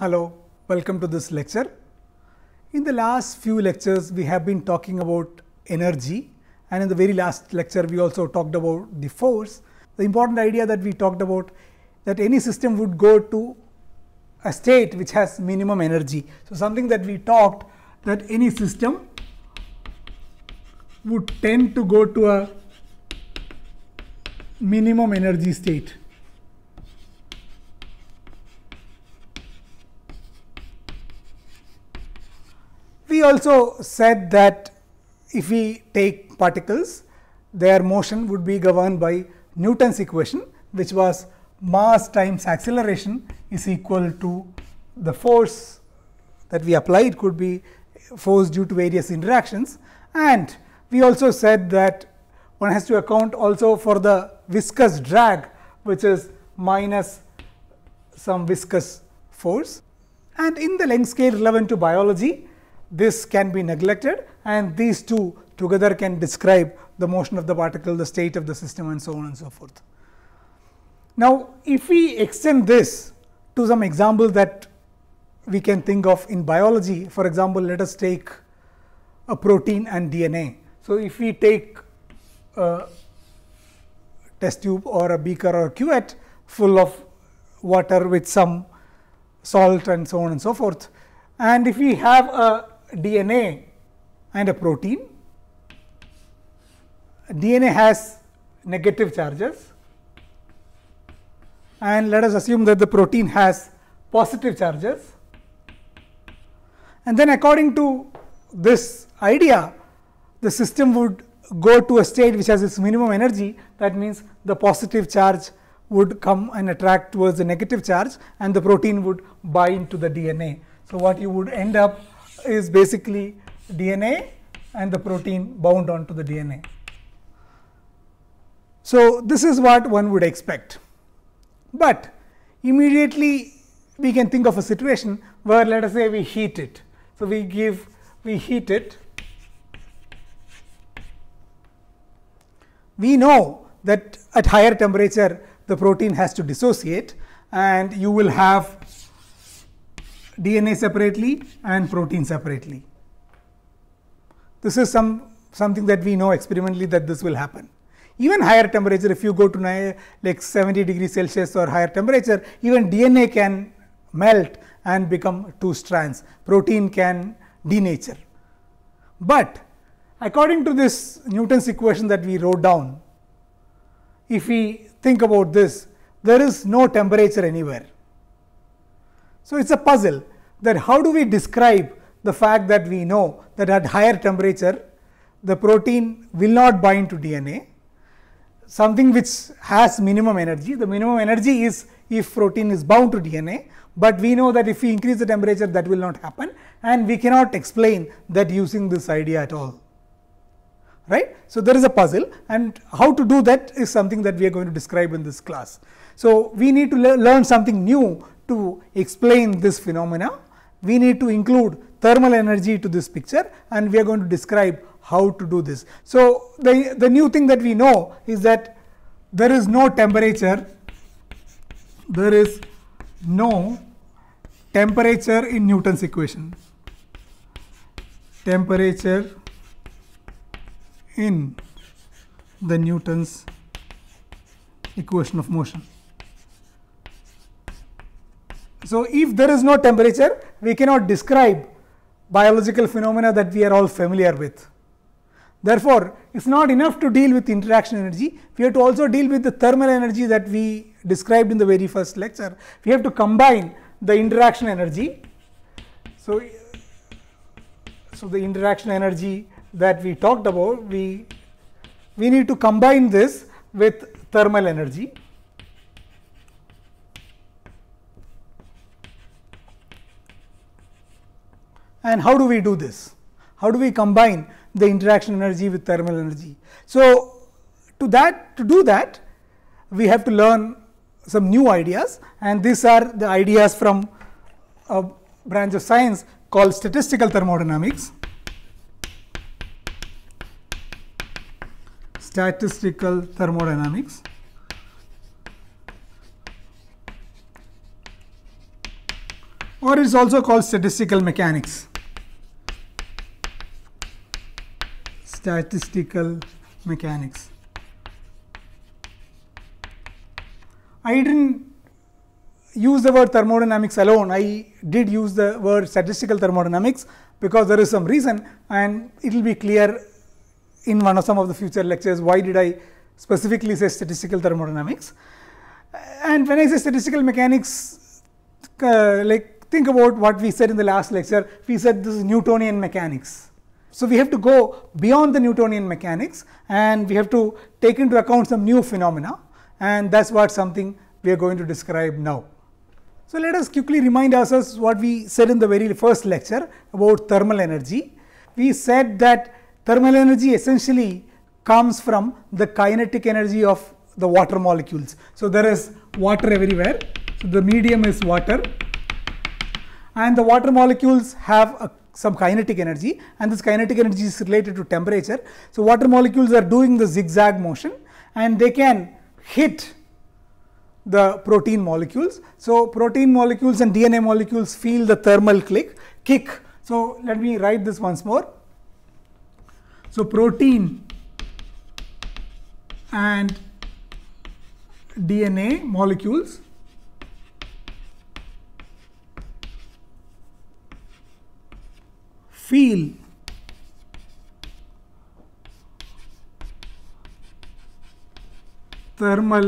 Hello, welcome to this lecture. In the last few lectures, we have been talking about energy and in the very last lecture, we also talked about the force. The important idea that we talked about that any system would go to a state which has minimum energy. So, something that we talked that any system would tend to go to a minimum energy state. we also said that if we take particles, their motion would be governed by Newton's equation, which was mass times acceleration is equal to the force that we applied could be force due to various interactions. And we also said that one has to account also for the viscous drag, which is minus some viscous force. And in the length scale relevant to biology, this can be neglected and these two together can describe the motion of the particle, the state of the system and so on and so forth. Now, if we extend this to some example that we can think of in biology, for example, let us take a protein and DNA. So, if we take a test tube or a beaker or a cuvette full of water with some salt and so on and so forth, and if we have a DNA and a protein. DNA has negative charges and let us assume that the protein has positive charges. And then according to this idea, the system would go to a state which has its minimum energy that means the positive charge would come and attract towards the negative charge and the protein would bind to the DNA. So, what you would end up is basically DNA and the protein bound onto the DNA. So, this is what one would expect, but immediately we can think of a situation where let us say we heat it. So, we give we heat it we know that at higher temperature the protein has to dissociate and you will have DNA separately and protein separately. This is some something that we know experimentally that this will happen. Even higher temperature, if you go to like 70 degrees Celsius or higher temperature, even DNA can melt and become two strands. Protein can denature. But according to this Newton's equation that we wrote down, if we think about this, there is no temperature anywhere. So, it is a puzzle that how do we describe the fact that we know that at higher temperature the protein will not bind to DNA, something which has minimum energy. The minimum energy is if protein is bound to DNA, but we know that if we increase the temperature that will not happen and we cannot explain that using this idea at all. Right. So, there is a puzzle and how to do that is something that we are going to describe in this class. So, we need to le learn something new to explain this phenomena, we need to include thermal energy to this picture and we are going to describe how to do this. So, the, the new thing that we know is that there is no temperature, there is no temperature in Newton's equation. Temperature in the Newton's equation of motion. So, if there is no temperature, we cannot describe biological phenomena that we are all familiar with. Therefore, it is not enough to deal with interaction energy, we have to also deal with the thermal energy that we described in the very first lecture. We have to combine the interaction energy. So, so the interaction energy that we talked about, we, we need to combine this with thermal energy. And how do we do this? How do we combine the interaction energy with thermal energy? So, to that to do that, we have to learn some new ideas and these are the ideas from a branch of science called statistical thermodynamics. Statistical thermodynamics. or it is also called statistical mechanics. statistical mechanics. I didn't use the word thermodynamics alone, I did use the word statistical thermodynamics because there is some reason and it will be clear in one of some of the future lectures why did I specifically say statistical thermodynamics. And when I say statistical mechanics, uh, like think about what we said in the last lecture, we said this is Newtonian mechanics. So, we have to go beyond the Newtonian mechanics and we have to take into account some new phenomena and that is what something we are going to describe now. So, let us quickly remind ourselves what we said in the very first lecture about thermal energy. We said that thermal energy essentially comes from the kinetic energy of the water molecules. So, there is water everywhere. So, the medium is water and the water molecules have a some kinetic energy and this kinetic energy is related to temperature. So, water molecules are doing the zigzag motion and they can hit the protein molecules. So, protein molecules and DNA molecules feel the thermal click kick. So, let me write this once more. So, protein and DNA molecules feel thermal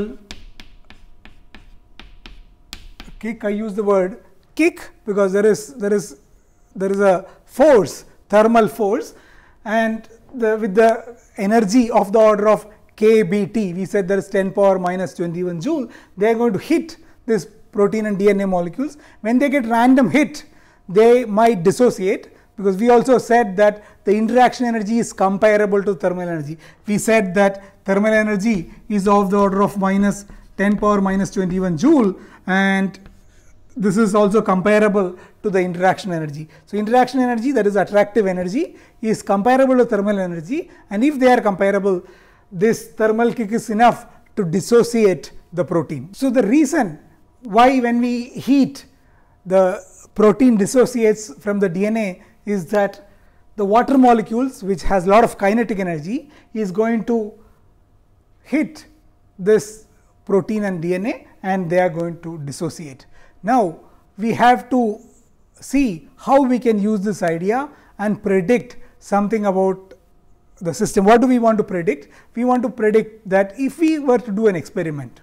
kick I use the word kick because there is there is there is a force thermal force and the, with the energy of the order of kBT we said there is 10 power minus 21 joule they are going to hit this protein and DNA molecules when they get random hit they might dissociate because we also said that the interaction energy is comparable to thermal energy. We said that thermal energy is of the order of minus 10 power minus 21 joule and this is also comparable to the interaction energy. So, interaction energy that is attractive energy is comparable to thermal energy and if they are comparable this thermal kick is enough to dissociate the protein. So, the reason why when we heat the protein dissociates from the DNA is that the water molecules which has lot of kinetic energy is going to hit this protein and DNA and they are going to dissociate. Now, we have to see how we can use this idea and predict something about the system. What do we want to predict? We want to predict that if we were to do an experiment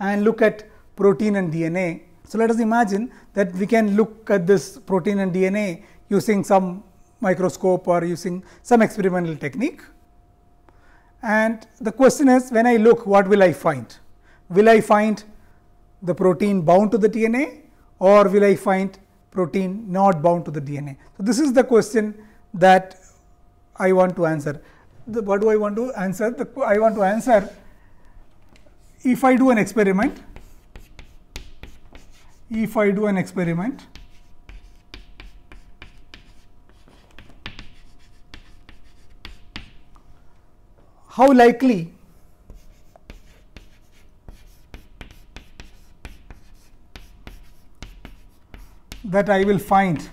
and look at protein and DNA. So, let us imagine that we can look at this protein and DNA using some microscope or using some experimental technique. And the question is when I look what will I find? Will I find the protein bound to the DNA or will I find protein not bound to the DNA? So, this is the question that I want to answer. The, what do I want to answer? The, I want to answer if I do an experiment, if I do an experiment how likely that I will find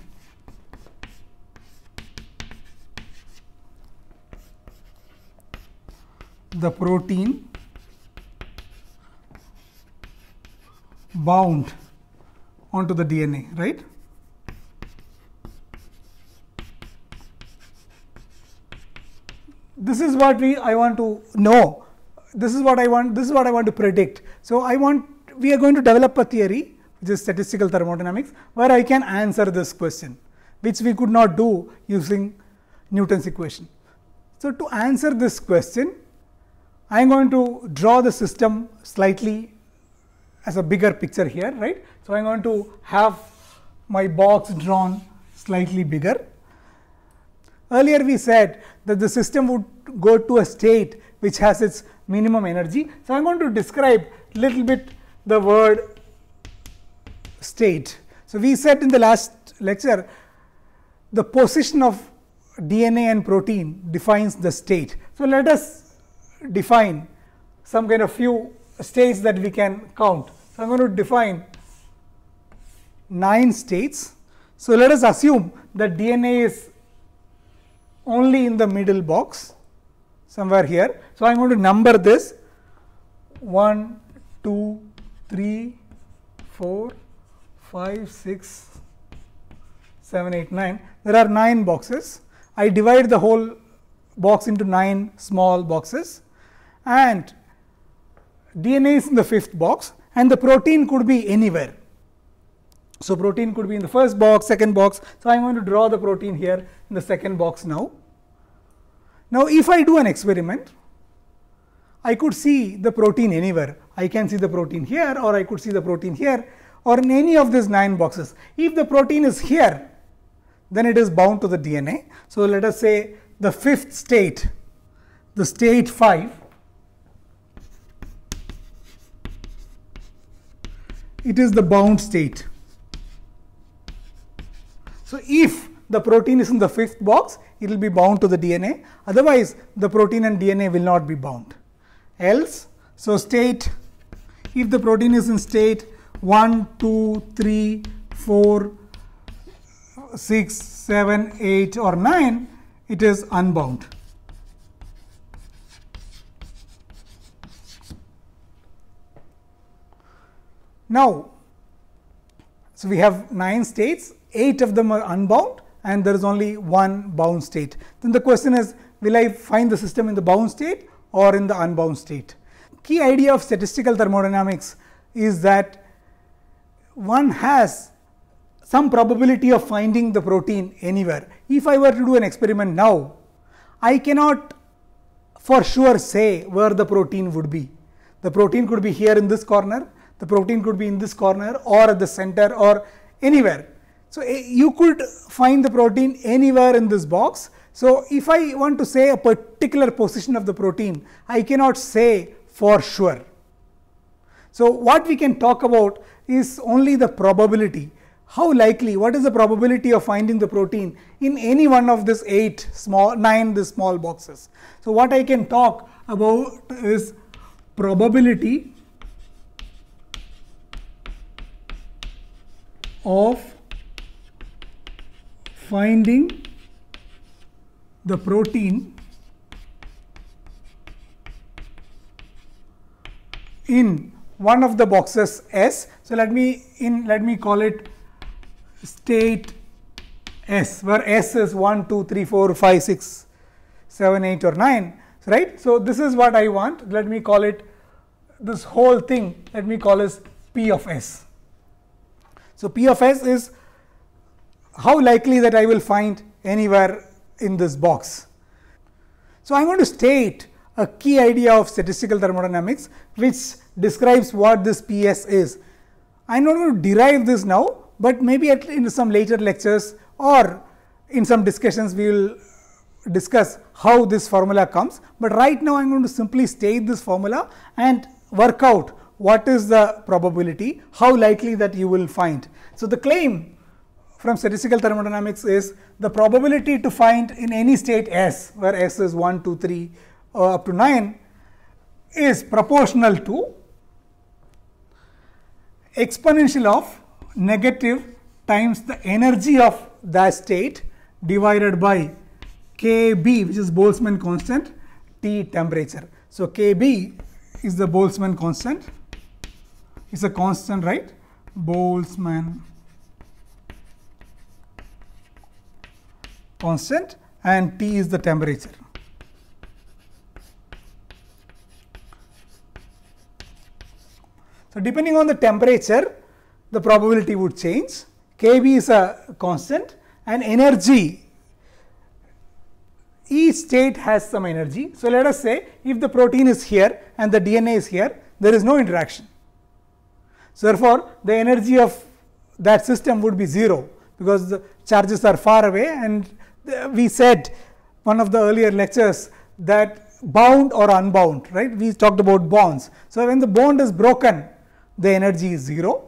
the protein bound onto the DNA, right? this is what we I want to know, this is what I want, this is what I want to predict. So, I want we are going to develop a theory which is statistical thermodynamics where I can answer this question which we could not do using Newton's equation. So, to answer this question I am going to draw the system slightly as a bigger picture here right. So, I am going to have my box drawn slightly bigger. Earlier we said that the system would go to a state which has its minimum energy. So, I am going to describe little bit the word state. So, we said in the last lecture the position of DNA and protein defines the state. So, let us define some kind of few states that we can count. So, I am going to define 9 states. So, let us assume that DNA is only in the middle box somewhere here. So, I am going to number this 1, 2, 3, 4, 5, 6, 7, 8, 9. There are 9 boxes. I divide the whole box into 9 small boxes and DNA is in the fifth box and the protein could be anywhere. So, protein could be in the first box, second box. So, I am going to draw the protein here in the second box now now, if I do an experiment, I could see the protein anywhere. I can see the protein here or I could see the protein here or in any of these 9 boxes. If the protein is here, then it is bound to the DNA. So, let us say the fifth state, the state 5, it is the bound state. So, if the protein is in the fifth box, it will be bound to the DNA, otherwise the protein and DNA will not be bound. Else, so state, if the protein is in state 1, 2, 3, 4, 6, 7, 8 or 9, it is unbound. Now, so we have 9 states, 8 of them are unbound and there is only one bound state. Then the question is will I find the system in the bound state or in the unbound state. Key idea of statistical thermodynamics is that one has some probability of finding the protein anywhere. If I were to do an experiment now, I cannot for sure say where the protein would be. The protein could be here in this corner, the protein could be in this corner or at the center or anywhere. So, eh, you could find the protein anywhere in this box. So, if I want to say a particular position of the protein, I cannot say for sure. So, what we can talk about is only the probability. How likely, what is the probability of finding the protein in any one of these 8 small 9 these small boxes. So, what I can talk about is probability of finding the protein in one of the boxes S. So, let me in let me call it state S where S is 1, 2, 3, 4, 5, 6, 7, 8 or 9 right. So, this is what I want let me call it this whole thing let me call as P of S. So, P of S is how likely that I will find anywhere in this box. So, I am going to state a key idea of statistical thermodynamics which describes what this P s is. I am not going to derive this now, but maybe in some later lectures or in some discussions we will discuss how this formula comes, but right now I am going to simply state this formula and work out what is the probability, how likely that you will find. So, the claim from statistical thermodynamics is the probability to find in any state S, where S is 1, 2, 3 uh, up to 9 is proportional to exponential of negative times the energy of that state divided by Kb which is Boltzmann constant T temperature. So, Kb is the Boltzmann constant is a constant right Boltzmann constant and T is the temperature. So, depending on the temperature, the probability would change. Kb is a constant and energy, each state has some energy. So, let us say if the protein is here and the DNA is here, there is no interaction. So, therefore, the energy of that system would be 0, because the charges are far away and we said one of the earlier lectures that bound or unbound, right? We talked about bonds. So, when the bond is broken, the energy is 0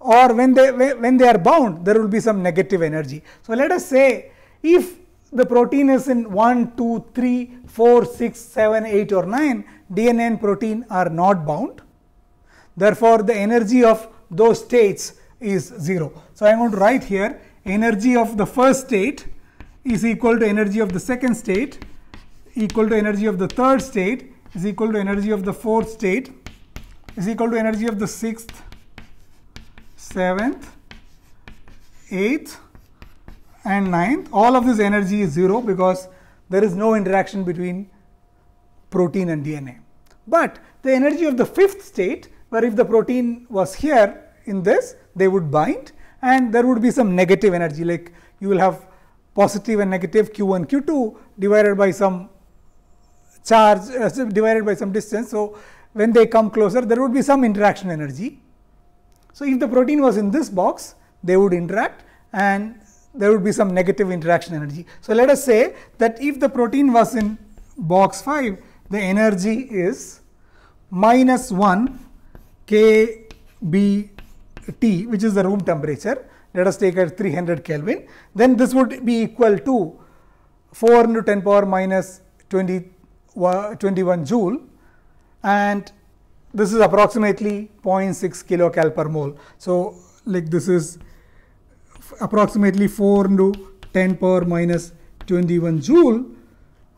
or when they when they are bound, there will be some negative energy. So, let us say if the protein is in 1, 2, 3, 4, 6, 7, 8 or 9, DNA and protein are not bound. Therefore, the energy of those states is 0. So, I am going to write here energy of the first state is equal to energy of the second state equal to energy of the third state is equal to energy of the fourth state is equal to energy of the sixth, seventh, eighth and ninth. All of this energy is 0 because there is no interaction between protein and DNA. But the energy of the fifth state where if the protein was here in this they would bind and there would be some negative energy like you will have positive and negative q1 q2 divided by some charge uh, divided by some distance. So, when they come closer there would be some interaction energy. So, if the protein was in this box they would interact and there would be some negative interaction energy. So, let us say that if the protein was in box 5 the energy is minus 1 k b T which is the room temperature let us take at 300 Kelvin then this would be equal to 4 into 10 power minus 20, uh, 21 joule and this is approximately 0.6 kilocal per mole. So, like this is approximately 4 into 10 power minus 21 joule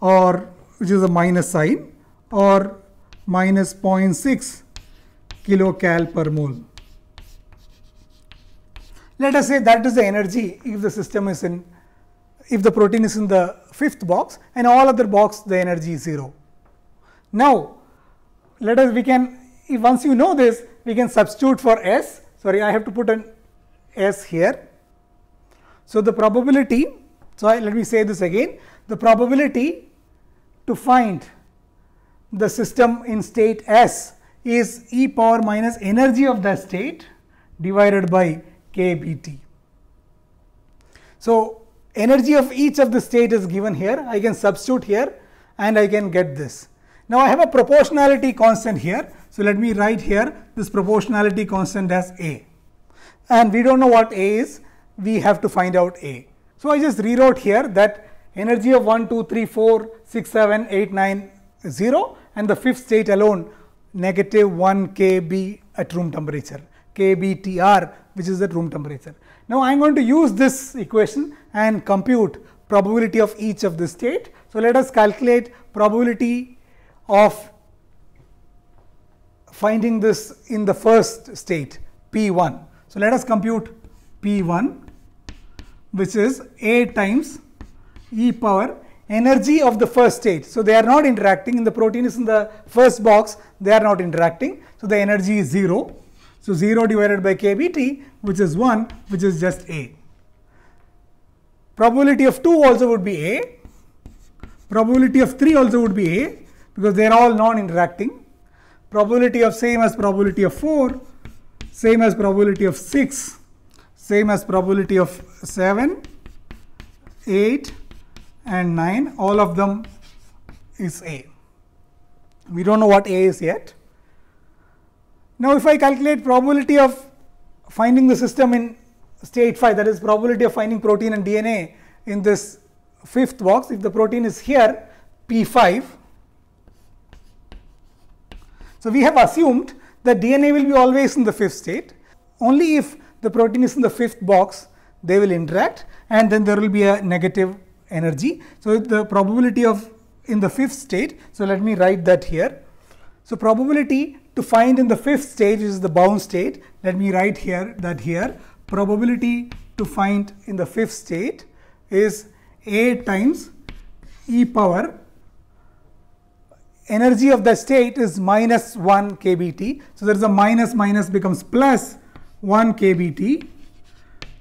or which is a minus sign or minus 0.6 kilocal per mole. Let us say that is the energy if the system is in if the protein is in the fifth box and all other box the energy is 0. Now, let us we can if once you know this we can substitute for s sorry I have to put an s here. So, the probability so I, let me say this again the probability to find the system in state s is e power minus energy of the state divided by kBT. So, energy of each of the state is given here, I can substitute here and I can get this. Now, I have a proportionality constant here. So, let me write here this proportionality constant as A and we do not know what A is, we have to find out A. So, I just rewrote here that energy of 1, 2, 3, 4, 6, 7, 8, 9, 0 and the fifth state alone negative 1 kb at room temperature. KBTR which is at room temperature. Now, I am going to use this equation and compute probability of each of the state. So, let us calculate probability of finding this in the first state P1. So, let us compute P1 which is A times e power energy of the first state. So, they are not interacting in the protein is in the first box they are not interacting. So, the energy is 0 so 0 divided by kbt which is 1 which is just a. Probability of 2 also would be a. Probability of 3 also would be a because they are all non-interacting. Probability of same as probability of 4, same as probability of 6, same as probability of 7, 8 and 9 all of them is a. We don't know what a is yet. Now, if I calculate probability of finding the system in state 5 that is probability of finding protein and DNA in this fifth box, if the protein is here P 5. So, we have assumed that DNA will be always in the fifth state only if the protein is in the fifth box they will interact and then there will be a negative energy. So, the probability of in the fifth state. So, let me write that here. So, probability to find in the fifth stage is the bound state. Let me write here that here probability to find in the fifth state is A times e power energy of the state is minus 1 kBT. So, there is a minus minus becomes plus 1 kBT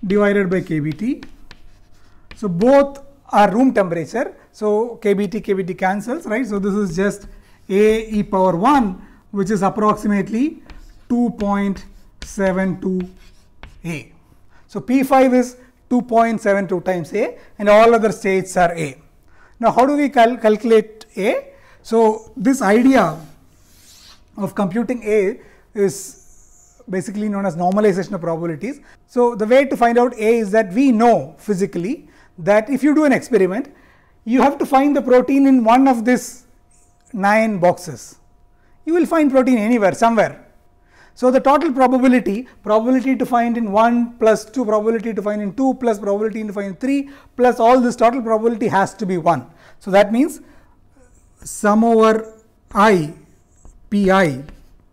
divided by kBT. So, both are room temperature. So, kBT, kBT cancels, right. So, this is just A e power 1 which is approximately 2.72 A. So, P5 is 2.72 times A and all other states are A. Now, how do we cal calculate A? So, this idea of computing A is basically known as normalization of probabilities. So, the way to find out A is that we know physically that if you do an experiment, you have to find the protein in one of these 9 boxes you will find protein anywhere somewhere. So, the total probability, probability to find in 1 plus 2 probability to find in 2 plus probability to find in 3 plus all this total probability has to be 1. So, that means sum over i pi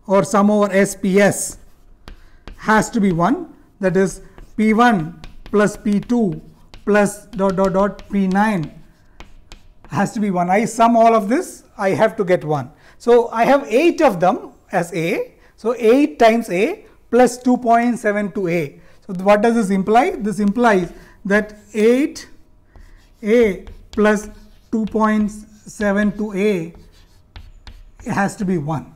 or sum over s p s has to be 1 that is p 1 plus p 2 plus dot dot dot p 9 has to be 1. I sum all of this I have to get 1. So, I have 8 of them as A. So, 8 times A plus 2.72 A. So, what does this imply? This implies that 8 A plus 2.72 A has to be 1.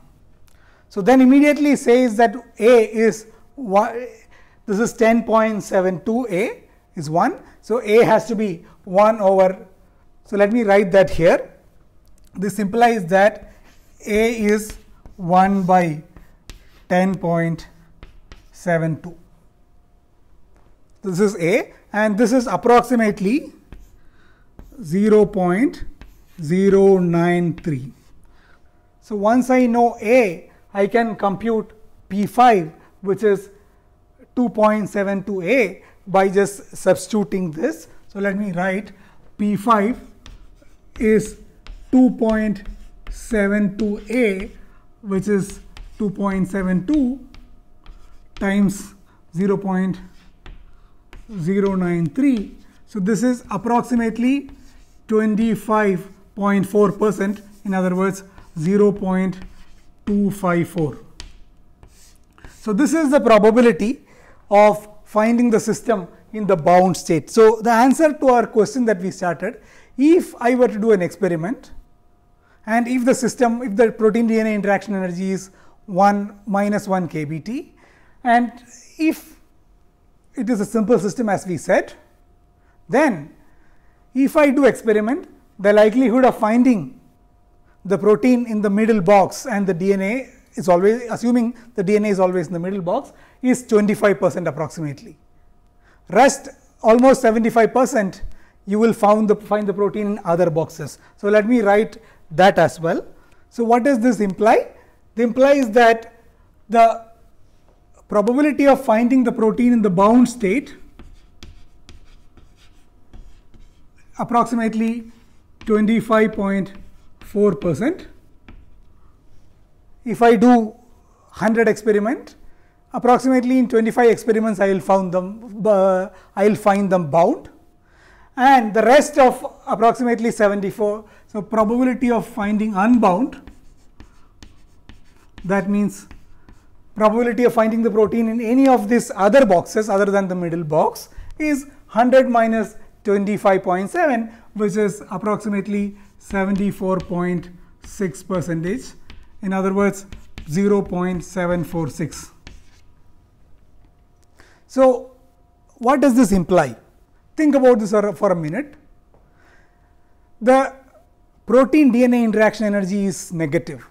So, then immediately says that A is one, this is 10.72 A is 1. So, A has to be 1 over. So, let me write that here. This implies that a is 1 by 10.72. This is A and this is approximately 0 0.093. So once I know A, I can compute P5 which is 2.72A by just substituting this. So let me write P5 is 2.72 72a which is 2.72 times 0.093. So this is approximately 25.4 percent. In other words, 0.254. So this is the probability of finding the system in the bound state. So the answer to our question that we started, if I were to do an experiment and if the system, if the protein DNA interaction energy is 1 minus 1 kBT and if it is a simple system as we said, then if I do experiment, the likelihood of finding the protein in the middle box and the DNA is always assuming the DNA is always in the middle box is 25 percent approximately. Rest almost 75 percent you will find the, find the protein in other boxes. So, let me write that as well. So, what does this imply? The implies that the probability of finding the protein in the bound state approximately 25.4 percent. If I do 100 experiment, approximately in 25 experiments I will found them, uh, I will find them bound and the rest of approximately 74 so, probability of finding unbound that means probability of finding the protein in any of these other boxes other than the middle box is 100 minus 25.7 which is approximately 74.6 percentage in other words 0.746. So, what does this imply? Think about this for a minute. The protein DNA interaction energy is negative.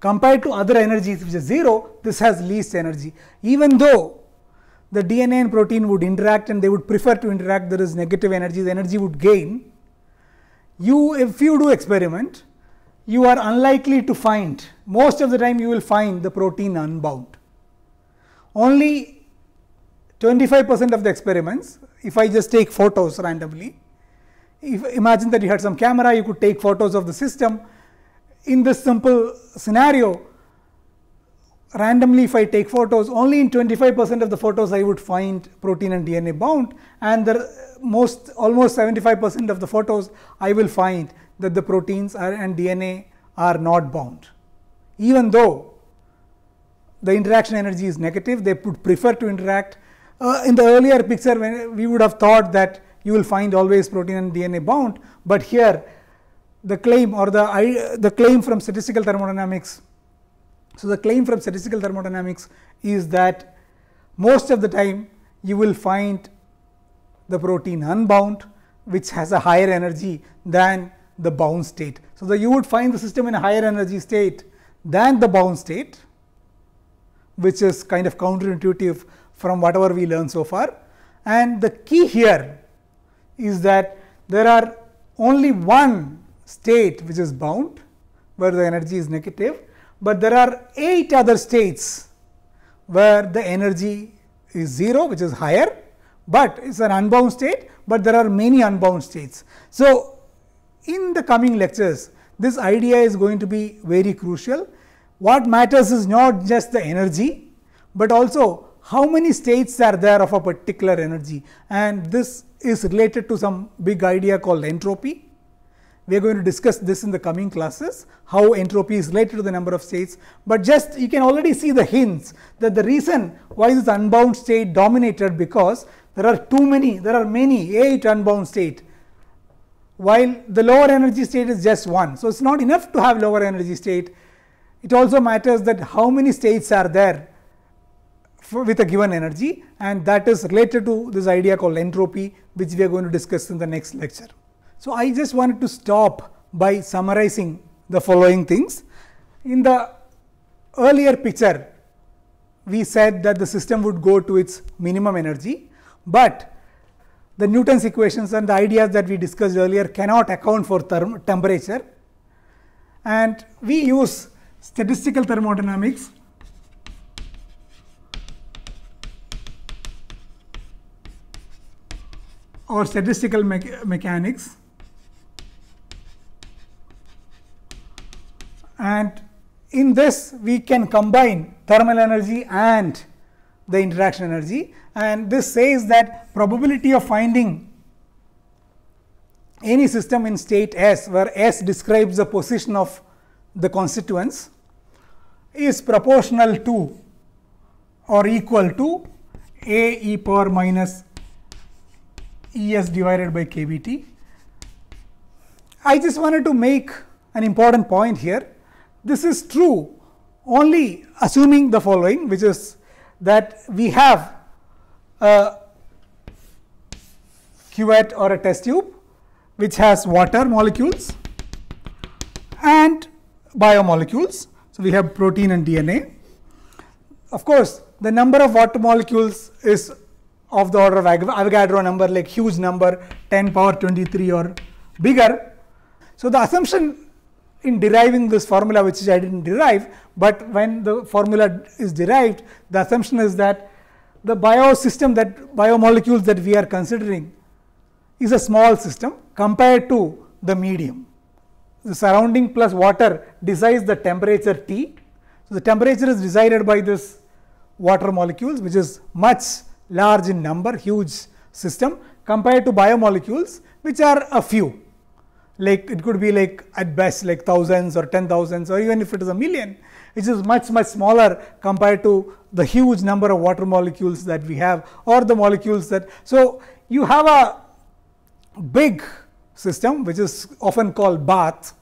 Compared to other energies which is 0, this has least energy. Even though the DNA and protein would interact and they would prefer to interact, there is negative energy, the energy would gain. You, if you do experiment, you are unlikely to find, most of the time you will find the protein unbound. Only 25 percent of the experiments, if I just take photos randomly, if imagine that you had some camera you could take photos of the system in this simple scenario randomly if I take photos only in 25 percent of the photos I would find protein and DNA bound and the most almost 75 percent of the photos I will find that the proteins are, and DNA are not bound. Even though the interaction energy is negative they would prefer to interact. Uh, in the earlier picture when we would have thought that you will find always protein and DNA bound, but here the claim or the, the claim from statistical thermodynamics. So, the claim from statistical thermodynamics is that most of the time you will find the protein unbound which has a higher energy than the bound state. So, you would find the system in a higher energy state than the bound state which is kind of counterintuitive from whatever we learned so far. And the key here is that there are only one state which is bound where the energy is negative, but there are 8 other states where the energy is 0 which is higher, but it is an unbound state, but there are many unbound states. So, in the coming lectures this idea is going to be very crucial. What matters is not just the energy, but also how many states are there of a particular energy and this is related to some big idea called entropy. We are going to discuss this in the coming classes, how entropy is related to the number of states, but just you can already see the hints that the reason why this unbound state dominated because there are too many, there are many 8 unbound state while the lower energy state is just one. So, it is not enough to have lower energy state. It also matters that how many states are there with a given energy and that is related to this idea called entropy which we are going to discuss in the next lecture. So, I just wanted to stop by summarizing the following things. In the earlier picture we said that the system would go to its minimum energy, but the Newton's equations and the ideas that we discussed earlier cannot account for temperature and we use statistical thermodynamics or statistical me mechanics and in this we can combine thermal energy and the interaction energy and this says that probability of finding any system in state S where S describes the position of the constituents is proportional to or equal to a e power minus ES divided by KBT. I just wanted to make an important point here. This is true only assuming the following which is that we have a cuvette or a test tube which has water molecules and biomolecules. So, we have protein and DNA. Of course, the number of water molecules is of the order of Avogadro number like huge number 10 power 23 or bigger. So, the assumption in deriving this formula which I did not derive, but when the formula is derived the assumption is that the biosystem that biomolecules that we are considering is a small system compared to the medium. The surrounding plus water decides the temperature T. So, the temperature is decided by this water molecules which is much large in number huge system compared to biomolecules which are a few like it could be like at best like thousands or ten thousands or even if it is a million which is much much smaller compared to the huge number of water molecules that we have or the molecules that. So, you have a big system which is often called bath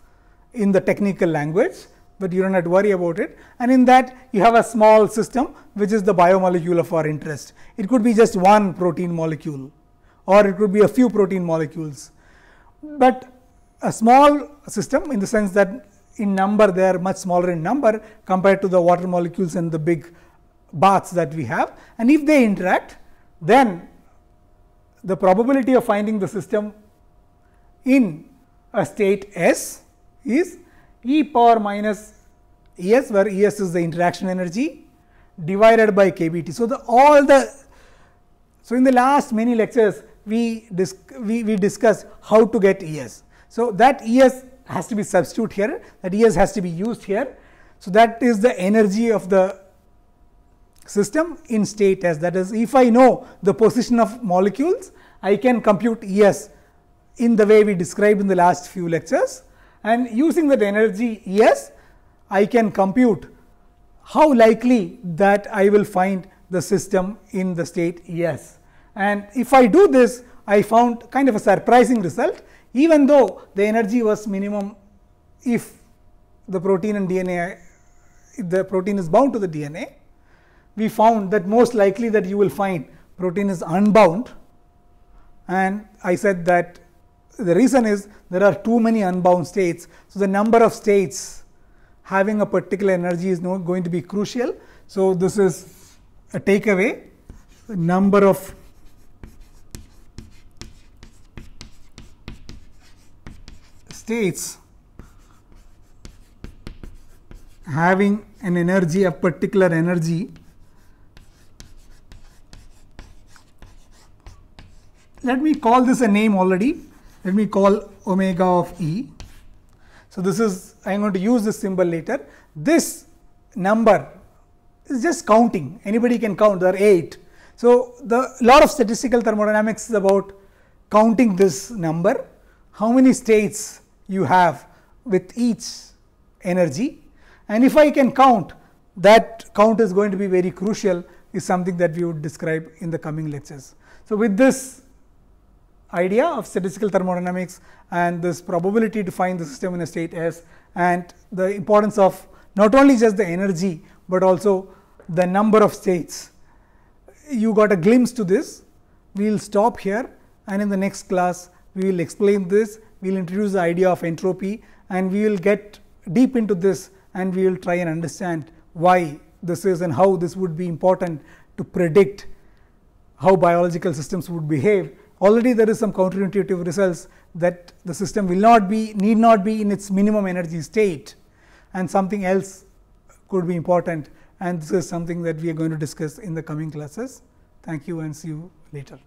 in the technical language but you do not worry about it. And in that you have a small system which is the biomolecule of our interest. It could be just one protein molecule or it could be a few protein molecules, but a small system in the sense that in number they are much smaller in number compared to the water molecules and the big baths that we have. And if they interact, then the probability of finding the system in a state S is e power minus E s where E s is the interaction energy divided by k b t. So, the all the so in the last many lectures we, dis, we, we discussed how to get E s. So, that E s has to be substitute here that E s has to be used here. So, that is the energy of the system in state s that is if I know the position of molecules I can compute E s in the way we described in the last few lectures and using that energy yes I can compute how likely that I will find the system in the state E s. And if I do this I found kind of a surprising result even though the energy was minimum if the protein and DNA if the protein is bound to the DNA we found that most likely that you will find protein is unbound and I said that the reason is there are too many unbound states. So, the number of states having a particular energy is not going to be crucial. So, this is a takeaway the number of states having an energy a particular energy let me call this a name already let me call omega of E. So, this is I am going to use this symbol later. This number is just counting anybody can count there are 8. So, the lot of statistical thermodynamics is about counting this number how many states you have with each energy and if I can count that count is going to be very crucial is something that we would describe in the coming lectures. So, with this idea of statistical thermodynamics and this probability to find the system in a state S and the importance of not only just the energy, but also the number of states. You got a glimpse to this. We will stop here and in the next class, we will explain this, we will introduce the idea of entropy and we will get deep into this and we will try and understand why this is and how this would be important to predict how biological systems would behave already there is some counterintuitive results that the system will not be need not be in its minimum energy state and something else could be important and this is something that we are going to discuss in the coming classes. Thank you and see you later.